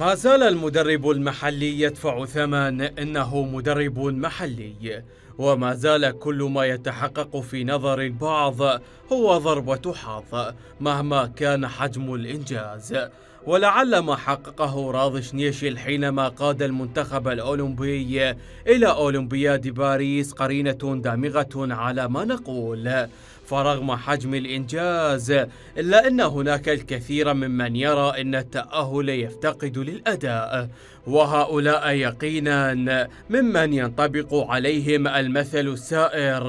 ما زال المدرب المحلي يدفع ثمن انه مدرب محلي وما زال كل ما يتحقق في نظر البعض هو ضربة حظ مهما كان حجم الانجاز ولعل ما حققه راضش نيشيل حينما قاد المنتخب الأولمبي إلى أولمبياد باريس قرينة دامغة على ما نقول فرغم حجم الإنجاز إلا أن هناك الكثير ممن يرى أن التأهل يفتقد للأداء وهؤلاء يقينا ممن ينطبق عليهم المثل السائر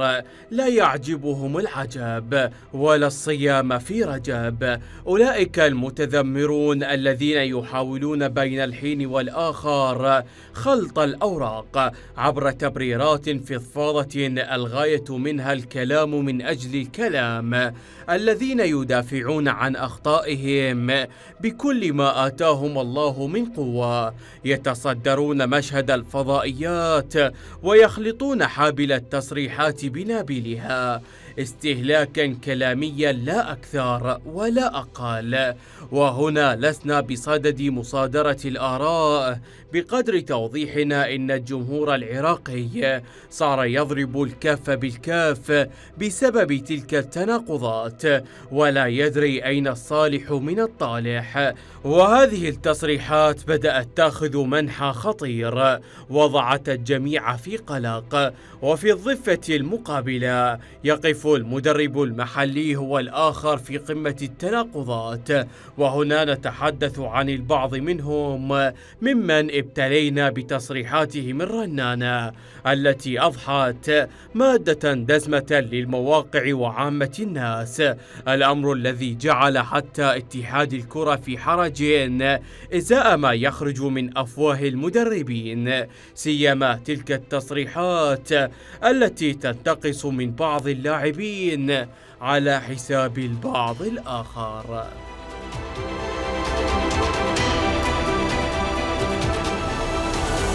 لا يعجبهم العجب ولا الصيام في رجب أولئك المتذمرون الذين يحاولون بين الحين والآخر خلط الأوراق عبر تبريرات فضفاضة الغاية منها الكلام من أجل الكلام الذين يدافعون عن أخطائهم بكل ما آتاهم الله من قوة يتصدرون مشهد الفضائيات ويخلطون حابل التصريحات بنابلها استهلاكا كلاميا لا أكثر ولا أقل وهنا لست لسنا بصدد مصادرة الآراء بقدر توضيحنا إن الجمهور العراقي صار يضرب الكف بالكاف بسبب تلك التناقضات ولا يدري أين الصالح من الطالح وهذه التصريحات بدأت تأخذ منحى خطير وضعت الجميع في قلق وفي الضفة المقابلة يقف المدرب المحلي هو الآخر في قمة التناقضات وهنا نتحدث يتحدث عن البعض منهم ممن ابتلينا بتصريحاتهم الرنانة التي أضحت مادة دزمة للمواقع وعامة الناس الأمر الذي جعل حتى اتحاد الكرة في حرج إزاء ما يخرج من أفواه المدربين سيما تلك التصريحات التي تنتقص من بعض اللاعبين على حساب البعض الآخر